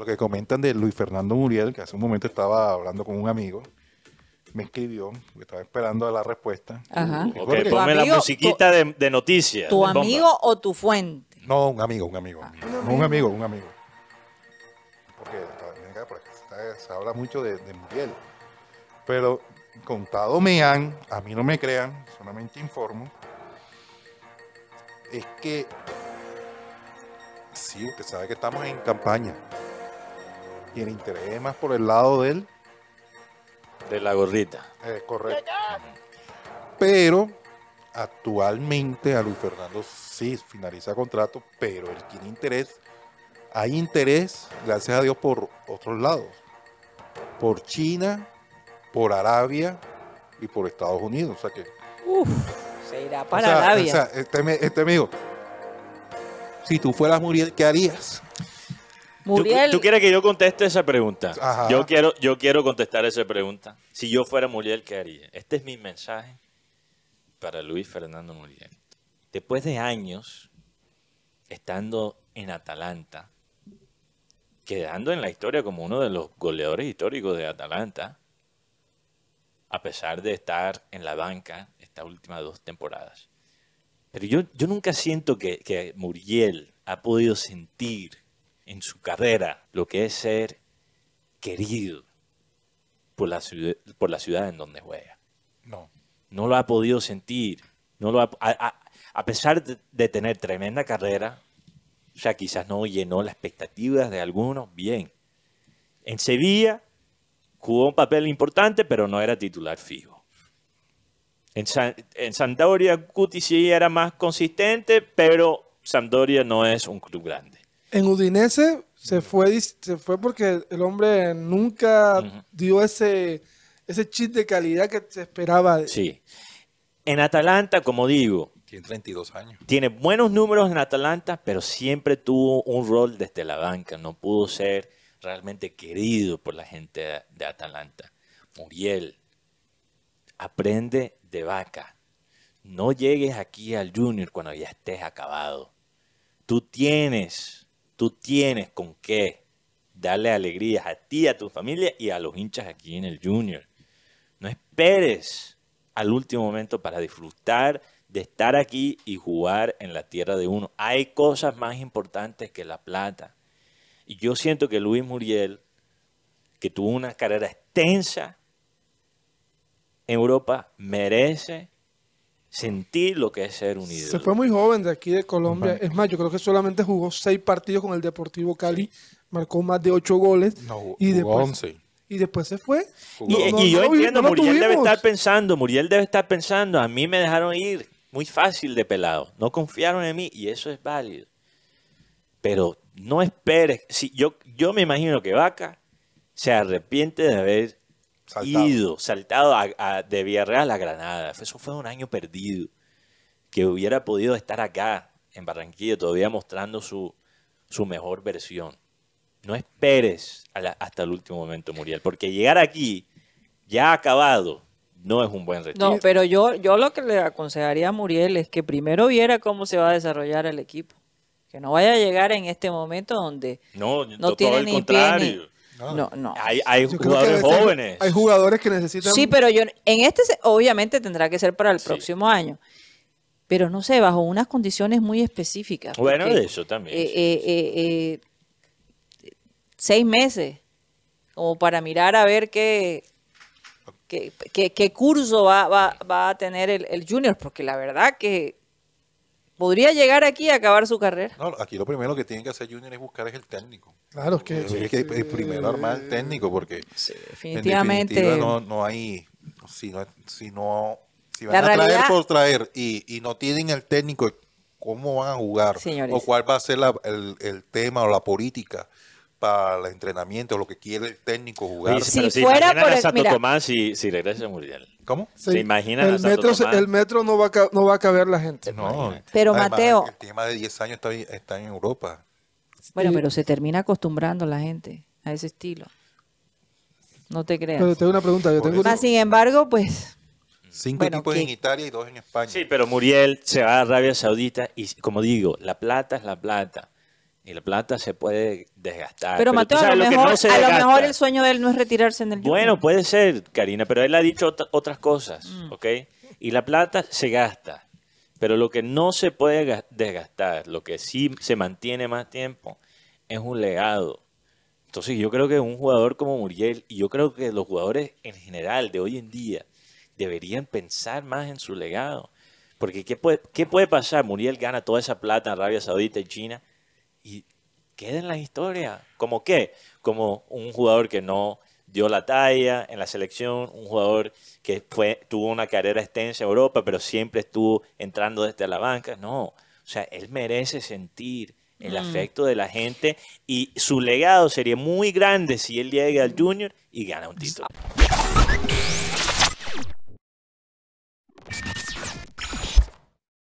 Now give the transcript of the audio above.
lo que comentan de Luis Fernando Muriel, que hace un momento estaba hablando con un amigo, me escribió, estaba esperando la respuesta. Ajá. ponme la musiquita de, noticias. ¿Tu amigo o tu fuente? No, un amigo, un amigo. un, amigo. Ah. un amigo, un amigo. Porque, se habla mucho de, de Muriel. Pero contado me han, a mí no me crean, solamente informo, es que sí, usted sabe que estamos en campaña tiene interés es más por el lado del... De la gorrita. Eh, correcto. Pero actualmente a Luis Fernando sí finaliza contrato, pero él tiene interés. Hay interés, gracias a Dios, por otros lados. Por China, por Arabia y por Estados Unidos. O sea que... Uf, se irá para Arabia. Este, este, amigo, si tú fueras Muriel, ¿qué harías? ¿Tú, ¿Tú, quieres que yo conteste esa pregunta? Yo quiero, yo quiero contestar esa pregunta. Si yo fuera Muriel, ¿qué haría? Este es mi mensaje para Luis Fernando Muriel. Después de años estando en Atalanta, quedando en la historia como uno de los goleadores históricos de Atalanta, a pesar de estar en la banca estas últimas dos temporadas. Pero yo, yo nunca siento que Muriel ha podido sentir en su carrera lo que es ser querido por la, ciudad, en donde juega. No. No lo ha podido sentir. No lo a, pesar de, tener tremenda carrera, ya quizás no llenó las expectativas de algunos, bien. En Sevilla jugó un papel importante, pero no era titular fijo. En, en Sampdoria sí era más consistente, pero Sampdoria no es un club grande. En Udinese se fue, se fue porque el hombre nunca dio ese, ese chip de calidad que se esperaba. Sí. En Atalanta, como digo. Tiene 32 años. Tiene buenos números en Atalanta, pero siempre tuvo un rol desde la banca. No pudo ser realmente querido por la gente de Atalanta. Muriel, aprende de vaca. No llegues aquí al junior cuando ya estés acabado. Tú tienes Tú tienes con qué darle alegrías a ti, a tu familia y a los hinchas aquí en el Junior. No esperes al último momento para disfrutar de estar aquí y jugar en la tierra de uno. Hay cosas más importantes que la plata. Y yo siento que Luis Muriel, que tuvo una carrera extensa en Europa, merece sentir lo que es ser un ídolo. Se fue muy joven de aquí de Colombia. Es más, yo creo que solamente jugó seis partidos con el Deportivo Cali, marcó más de ocho goles. No, y después, Y después se fue. Y, yo entiendo, Muriel debe estar pensando, Muriel debe estar pensando, a mí me dejaron ir muy fácil de pelado. No confiaron en mí y eso es válido. Pero no esperes. Si, yo, yo me imagino que Vaca se arrepiente de haber saltado. saltado de Villarreal a Granada. Eso fue un año perdido. Que hubiera podido estar acá, en Barranquilla, todavía mostrando su, su mejor versión. No esperes hasta el último momento, Muriel, porque llegar aquí, ya acabado, no es un buen retiro. No, pero yo, yo lo que le aconsejaría a Muriel es que primero viera cómo se va a desarrollar el equipo. Que no vaya a llegar en este momento donde no, no tiene ni no, no. Hay, jugadores jóvenes. Hay jugadores que necesitan. Sí, pero yo en este obviamente tendrá que ser para el próximo año. Pero no sé, bajo unas condiciones muy específicas. Bueno, eso también. Eh, eh, eh, seis meses, como para mirar a ver qué, qué, curso va, a tener el, el junior, porque la verdad que podría llegar aquí a acabar su carrera. No, aquí lo primero que tiene que hacer Junior es buscar es el técnico. Claro, es que... Es primero armar el técnico porque... definitivamente. no, no, hay... Si no, si no... Si van a traer por traer y, y no tienen el técnico cómo van a jugar Señores. o cuál va a ser la, el, el, tema o la política para el entrenamiento, lo que quiere el técnico jugar. si, si fuera por el, si, si regresa Muriel. ¿Cómo? ¿Se imagina. El metro, metro no, va a, caber la gente. No. Pero Mateo... El tema de 10 años está, en Europa. Bueno, pero se termina acostumbrando la gente a ese estilo. No te creas. Pero tengo una pregunta. sin embargo, pues... Cinco equipos en Italia y dos en España. Sí, pero Muriel se va a Arabia Saudita y, como digo, la plata es la plata. Y la plata se puede desgastar. Pero, Mateo, a, lo, mejor, el sueño de él no es retirarse en el Bueno, puede ser, Karina, pero él ha dicho otras cosas, mm. ¿ok? Y la plata se gasta. Pero lo que no se puede desgastar, lo que sí se mantiene más tiempo, es un legado. Entonces yo creo que un jugador como Muriel, y yo creo que los jugadores en general de hoy en día, deberían pensar más en su legado. Porque qué puede pasar? Muriel gana toda esa plata en Arabia Saudita y China, y queda en la historia. ¿Como qué? Como un jugador que no dio la talla en la selección, un jugador que fue, tuvo una carrera extensa en Europa, pero siempre estuvo entrando desde la banca. No, o sea, él merece sentir el mm. afecto de la gente y su legado sería muy grande si él llega al junior y gana un título.